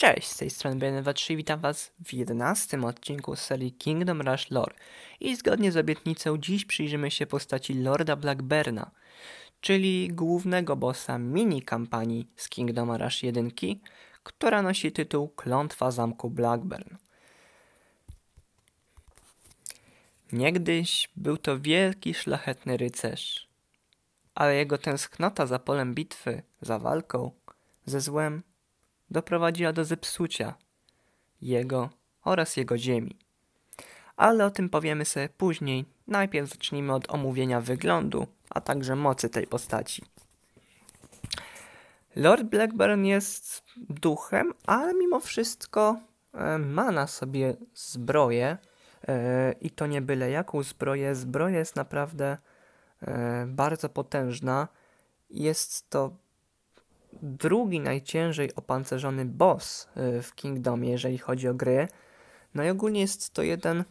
Cześć, z tej strony BN23 witam Was w 11 odcinku serii Kingdom Rush Lore i zgodnie z obietnicą dziś przyjrzymy się postaci Lorda Blackberna, czyli głównego bossa mini kampanii z Kingdom Rush 1, która nosi tytuł Klątwa Zamku Blackburn. Niegdyś był to wielki szlachetny rycerz, ale jego tęsknota za polem bitwy, za walką ze złem doprowadziła do zepsucia jego oraz jego ziemi. Ale o tym powiemy sobie później. Najpierw zacznijmy od omówienia wyglądu, a także mocy tej postaci. Lord Blackburn jest duchem, ale mimo wszystko e, ma na sobie zbroję e, i to nie byle jaką zbroję. Zbroja jest naprawdę e, bardzo potężna. Jest to drugi najciężej opancerzony boss y, w Kingdomie, jeżeli chodzi o gry. No i ogólnie jest to jeden,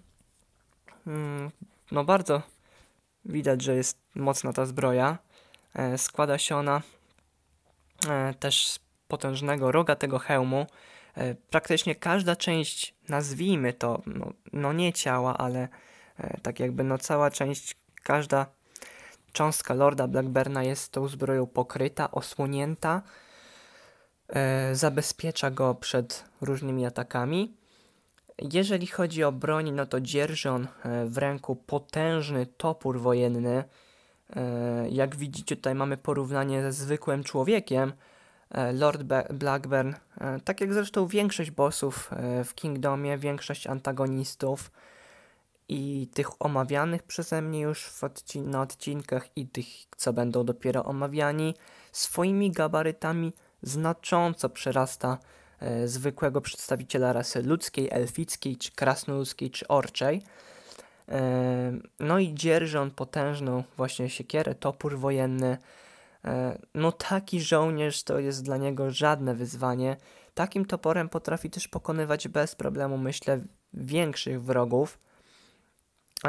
mm, no bardzo widać, że jest mocna ta zbroja. E, składa się ona e, też z potężnego roga tego hełmu. E, praktycznie każda część, nazwijmy to, no, no nie ciała, ale tak jakby no cała część, każda Cząstka Lorda Blackberna jest tą zbroją pokryta, osłonięta, e, zabezpiecza go przed różnymi atakami. Jeżeli chodzi o broń, no to dzierży on e, w ręku potężny topór wojenny. E, jak widzicie, tutaj mamy porównanie ze zwykłym człowiekiem. E, Lord Blackburn, tak jak zresztą większość bossów w Kingdomie, większość antagonistów, i tych omawianych przeze mnie już w odcin na odcinkach i tych, co będą dopiero omawiani, swoimi gabarytami znacząco przerasta e, zwykłego przedstawiciela rasy ludzkiej, elfickiej, czy krasnoludzkiej, czy orczej. E, no i dzierży on potężną właśnie siekierę, topór wojenny. E, no taki żołnierz to jest dla niego żadne wyzwanie. Takim toporem potrafi też pokonywać bez problemu, myślę, większych wrogów.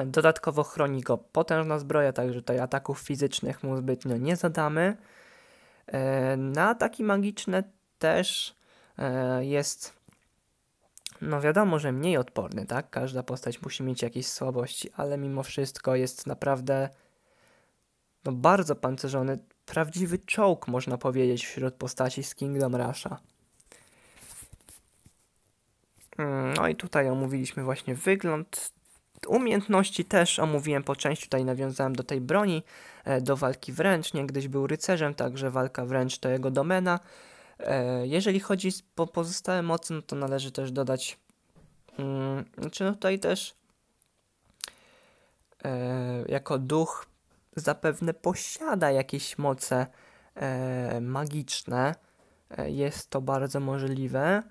Dodatkowo chroni go potężna zbroja, także tutaj ataków fizycznych mu zbytnio nie zadamy. E, na ataki magiczne też e, jest, no wiadomo, że mniej odporny, tak? Każda postać musi mieć jakieś słabości, ale mimo wszystko jest naprawdę no, bardzo pancerzony, prawdziwy czołg, można powiedzieć, wśród postaci z Kingdom Rusha. Mm, no i tutaj omówiliśmy właśnie wygląd, Umiejętności też omówiłem po części, tutaj nawiązałem do tej broni, e, do walki wręcz, niegdyś był rycerzem, także walka wręcz to jego domena. E, jeżeli chodzi o pozostałe mocy, no to należy też dodać, mm, czy znaczy no tutaj też e, jako duch zapewne posiada jakieś moce magiczne, jest to bardzo możliwe.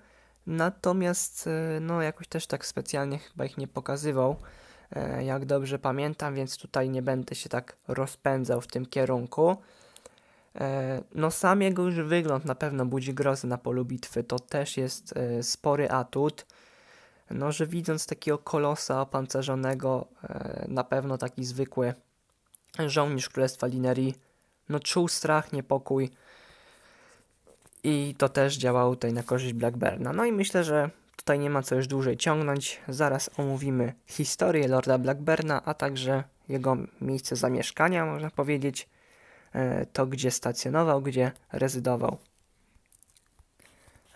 Natomiast e, no jakoś też tak specjalnie chyba ich nie pokazywał, e, jak dobrze pamiętam, więc tutaj nie będę się tak rozpędzał w tym kierunku. E, no sam jego już wygląd na pewno budzi grozę na polu bitwy, to też jest spory atut. No, że widząc takiego kolosa opancerzonego, na pewno taki zwykły żołnierz Królestwa Linerii, no czuł strach, niepokój, i to też działało tutaj na korzyść Blackberna. No i myślę, że tutaj nie ma co już dłużej ciągnąć. Zaraz omówimy historię Lorda Blackberna, a także jego miejsce zamieszkania, można powiedzieć, e, to gdzie stacjonował, gdzie rezydował.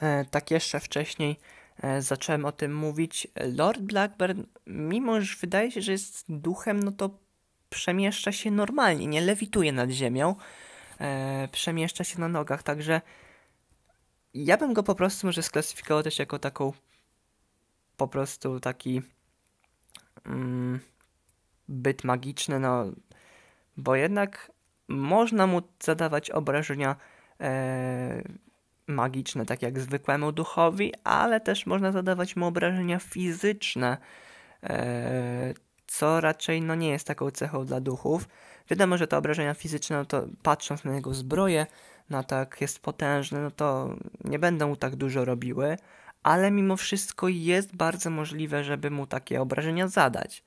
E, tak jeszcze wcześniej e, zacząłem o tym mówić. Lord Blackburn, mimo że wydaje się, że jest duchem, no to przemieszcza się normalnie, nie lewituje nad ziemią. Przemieszcza się na nogach, także ja bym go po prostu może sklasyfikował też jako taką po prostu taki mm, byt magiczny, no bo jednak można mu zadawać obrażenia e, magiczne, tak jak zwykłemu duchowi, ale też można zadawać mu obrażenia fizyczne, e, co raczej no, nie jest taką cechą dla duchów. Wiadomo, że te obrażenia fizyczne, no to patrząc na jego zbroję, na no tak jest potężny, no to nie będą mu tak dużo robiły, ale mimo wszystko jest bardzo możliwe, żeby mu takie obrażenia zadać.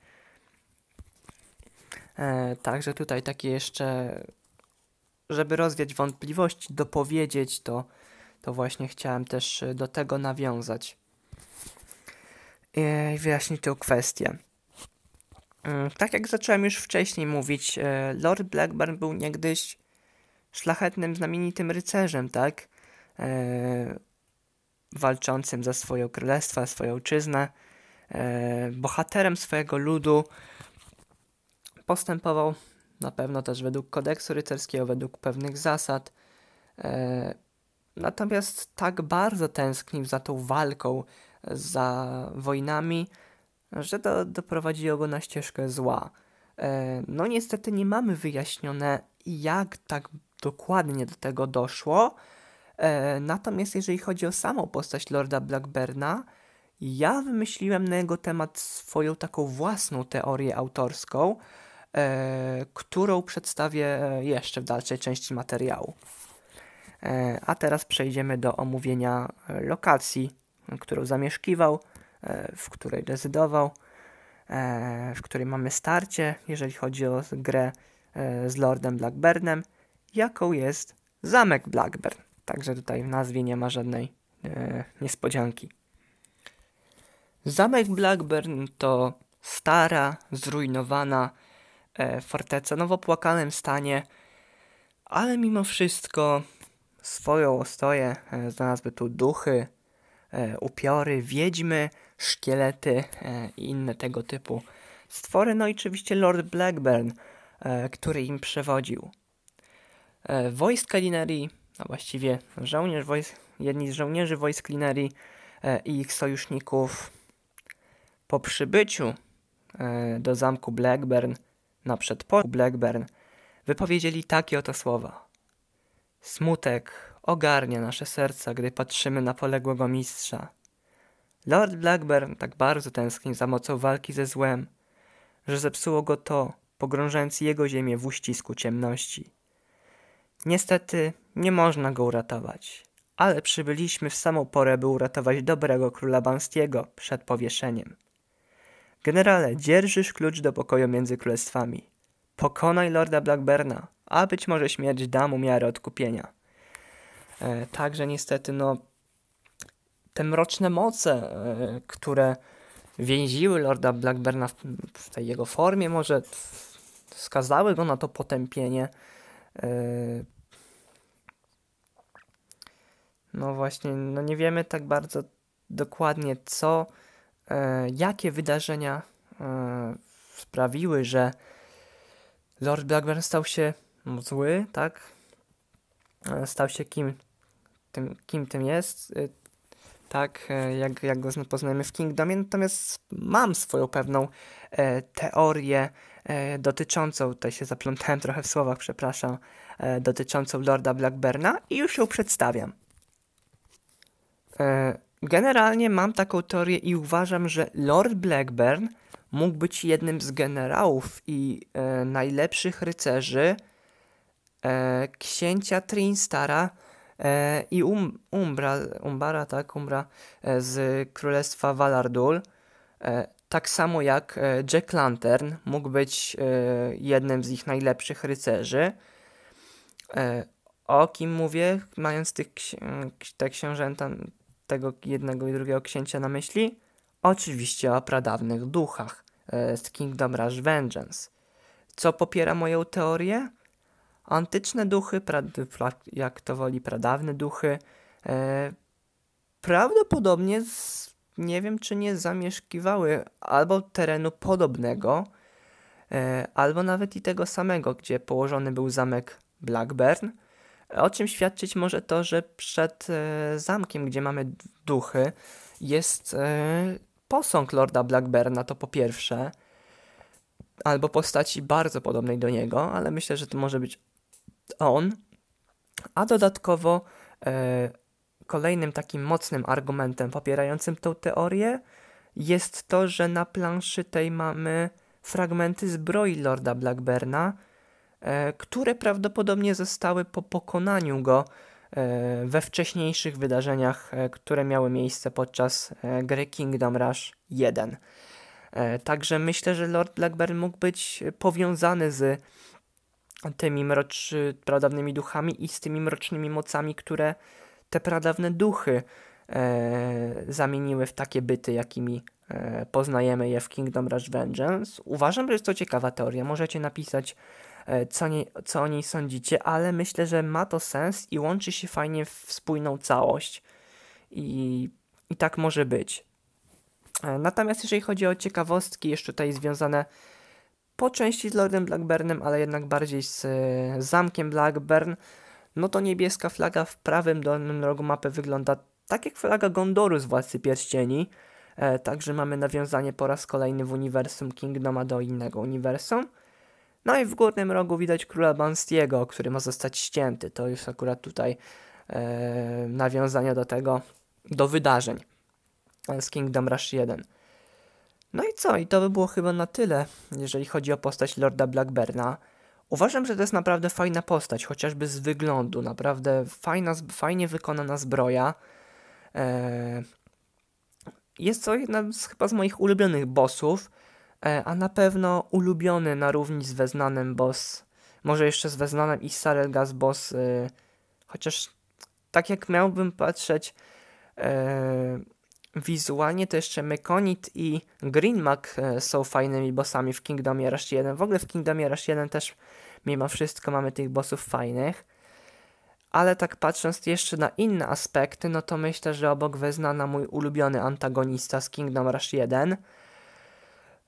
E, także tutaj takie jeszcze, żeby rozwiać wątpliwości, dopowiedzieć to, to właśnie chciałem też e, do tego nawiązać e, i wyjaśnić tę kwestię. E, tak jak zacząłem już wcześniej mówić, Lord Blackburn był niegdyś szlachetnym, znamienitym rycerzem, tak? E, walczącym za swoje królestwa, swoją ojczyznę, e, bohaterem swojego ludu. Postępował na pewno też według kodeksu rycerskiego, według pewnych zasad. E, natomiast tak bardzo tęsknił za tą walką, za wojnami, że to doprowadziło go na ścieżkę zła. E, no niestety nie mamy wyjaśnione, jak tak dokładnie do tego doszło. E, natomiast jeżeli chodzi o samą postać Lorda Blackberna, ja wymyśliłem na jego temat swoją taką własną teorię autorską, e, którą przedstawię e, jeszcze w dalszej części materiału. E, a teraz przejdziemy do omówienia e, lokacji, którą zamieszkiwał, e, w której rezydował, w której mamy starcie, jeżeli chodzi o grę z Lordem Blackbernem jaką jest zamek Blackburn. Także tutaj w nazwie nie ma żadnej e, niespodzianki. Zamek Blackburn to stara, zrujnowana e, forteca, no w opłakanym stanie, ale mimo wszystko swoją ostoję e, znalazły tu duchy, e, upiory, wiedźmy, szkielety e, i inne tego typu stwory, no i oczywiście Lord Blackburn, e, który im przewodził. E, wojsk kalinerii, a właściwie żołnierz wojsk, jedni z żołnierzy wojsk kalinerii e, i ich sojuszników po przybyciu e, do zamku Blackburn na przedpolu Blackburn wypowiedzieli takie oto słowa. Smutek ogarnia nasze serca, gdy patrzymy na poległego mistrza. Lord Blackburn tak bardzo tęsknił za mocą walki ze złem, że zepsuło go to, pogrążając jego ziemię w uścisku ciemności. Niestety nie można go uratować, ale przybyliśmy w samą porę, by uratować dobrego króla Banskiego przed powieszeniem. Generale, dzierżysz klucz do pokoju między królestwami. Pokonaj lorda Blackberna, a być może śmierć da mu miarę odkupienia. E, także niestety, no, te mroczne moce, e, które więziły lorda Blackberna w, w, tej jego formie, może skazały go na to potępienie. E, no właśnie, no nie wiemy tak bardzo dokładnie co, e, jakie wydarzenia e, sprawiły, że Lord Blackburn stał się zły, tak? E, stał się kim tym, kim tym jest, e, tak? E, jak, jak go poznajemy w Kingdomie. Natomiast mam swoją pewną e, teorię e, dotyczącą, tutaj się zaplątałem trochę w słowach, przepraszam, e, dotyczącą Lorda Blackburna i już ją przedstawiam. E, generalnie mam taką teorię i uważam, że Lord Blackburn mógł być jednym z generałów i e, najlepszych rycerzy e, księcia Trinstara e, i um, Umbra, Umbara, tak, Umbra e, z królestwa Valardul. E, tak samo jak Jack Lantern mógł być jednym z ich najlepszych rycerzy. o kim mówię, mając tych, te książęta, tego jednego i drugiego księcia na myśli? Oczywiście o pradawnych duchach e, z Kingdom Rush Vengeance. Co popiera moją teorię? Antyczne duchy, jak to woli, pradawne duchy, e, prawdopodobnie z, nie wiem, czy nie zamieszkiwały albo terenu podobnego, e, albo nawet i tego samego, gdzie położony był zamek Blackburn o czym świadczyć może to, że przed e, zamkiem, gdzie mamy duchy, jest e, posąg Lorda Blackberna, to po pierwsze, albo postaci bardzo podobnej do niego, ale myślę, że to może być on. A dodatkowo e, kolejnym takim mocnym argumentem popierającym tę teorię jest to, że na planszy tej mamy fragmenty zbroi Lorda Blackberna, E, które prawdopodobnie zostały po pokonaniu go e, we wcześniejszych wydarzeniach, e, które miały miejsce podczas gry Kingdom Rush 1. Także myślę, że Lord Blackburn mógł być powiązany z tymi mroczy, pradawnymi duchami i z tymi mrocznymi mocami, które te pradawne duchy e, zamieniły w takie byty, jakimi e, poznajemy je w Kingdom Rush Vengeance. Uważam, że jest to ciekawa teoria. Możecie napisać E, co, nie, co o niej sądzicie, ale myślę, że ma to sens i łączy się fajnie w spójną całość. I, i tak może być. E, natomiast jeżeli chodzi o ciekawostki, jeszcze tutaj związane po części z Lordem Blackburnem, ale jednak bardziej z e, zamkiem Blackburn, no to niebieska flaga w prawym dolnym rogu mapy wygląda tak jak flaga Gondoru z Władcy Pierścieni. także mamy nawiązanie po raz kolejny w uniwersum Kingdoma do innego uniwersum. No i w górnym rogu widać króla Banstiego, który ma zostać ścięty. To jest akurat tutaj e, nawiązanie do tego, do wydarzeń z Kingdom Rush 1. No i co? I to by było chyba na tyle, jeżeli chodzi o postać Lorda Blackberna. Uważam, że to jest naprawdę fajna postać, chociażby z wyglądu. Naprawdę fajna, fajnie wykonana zbroja. E, jest to jedna z chyba z moich ulubionych bossów. E, a na pewno ulubiony na równi z Weznanem boss. Może jeszcze z Weznanem i Sarelgas boss, e, chociaż tak jak miałbym patrzeć e, wizualnie, to jeszcze Mekonit i Greenmak są fajnymi bossami w Kingdomie Rush 1. W ogóle w Kingdomie Rush 1 też mimo wszystko mamy tych bossów fajnych. Ale tak patrząc jeszcze na inne aspekty, no to myślę, że obok Weznana mój ulubiony antagonista z Kingdom Rush 1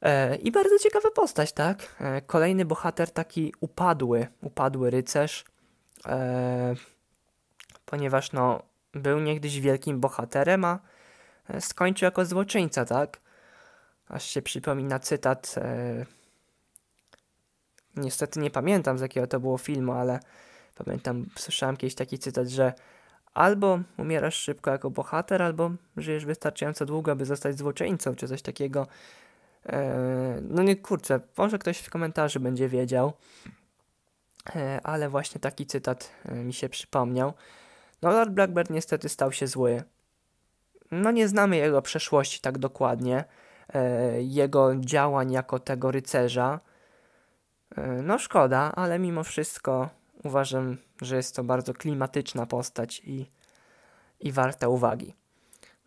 E, I bardzo ciekawa postać, tak? E, kolejny bohater taki upadły, upadły rycerz, e, ponieważ no, był niegdyś wielkim bohaterem, a skończył jako złoczyńca, tak? Aż się przypomina cytat. Niestety nie pamiętam z jakiego to było filmu, ale pamiętam, słyszałem kiedyś taki cytat, że albo umierasz szybko jako bohater, albo żyjesz wystarczająco długo, by zostać złoczyńcą, czy coś takiego. E, no nie kurczę, może ktoś w komentarzu będzie wiedział, e, ale właśnie taki cytat e, mi się przypomniał. No Lord Blackbird niestety stał się zły. No nie znamy jego przeszłości tak dokładnie, jego działań jako tego rycerza. No szkoda, ale mimo wszystko uważam, że jest to bardzo klimatyczna postać i, i warta uwagi.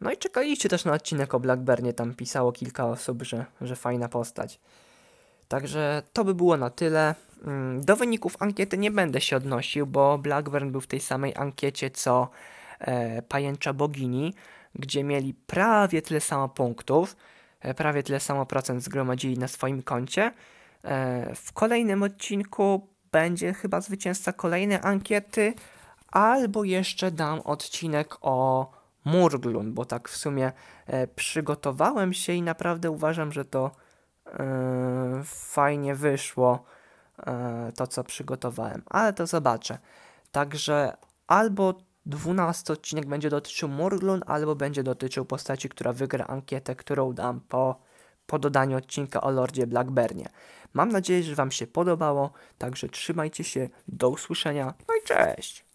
No i czekaliście też na odcinek o Blackbernie, tam pisało kilka osób, że, że fajna postać. Także to by było na tyle. Mm, do wyników ankiety nie będę się odnosił, bo Blackburn był w tej samej ankiecie co e, Pajęcza Bogini, gdzie mieli prawie tyle samo punktów, e, prawie tyle samo procent zgromadzili na swoim koncie. E, w kolejnym odcinku będzie chyba zwycięzca kolejnej ankiety, albo jeszcze dam odcinek o Murglun, bo tak w sumie e, przygotowałem się i naprawdę uważam, że to e, fajnie wyszło e, to, co przygotowałem, ale to zobaczę. Także albo 12 odcinek będzie dotyczył Murglun, albo będzie dotyczył postaci, która wygra ankietę, którą dam po, po dodaniu odcinka o Lordzie Blackbernie. Mam nadzieję, że Wam się podobało, także trzymajcie się, do usłyszenia, no i cześć!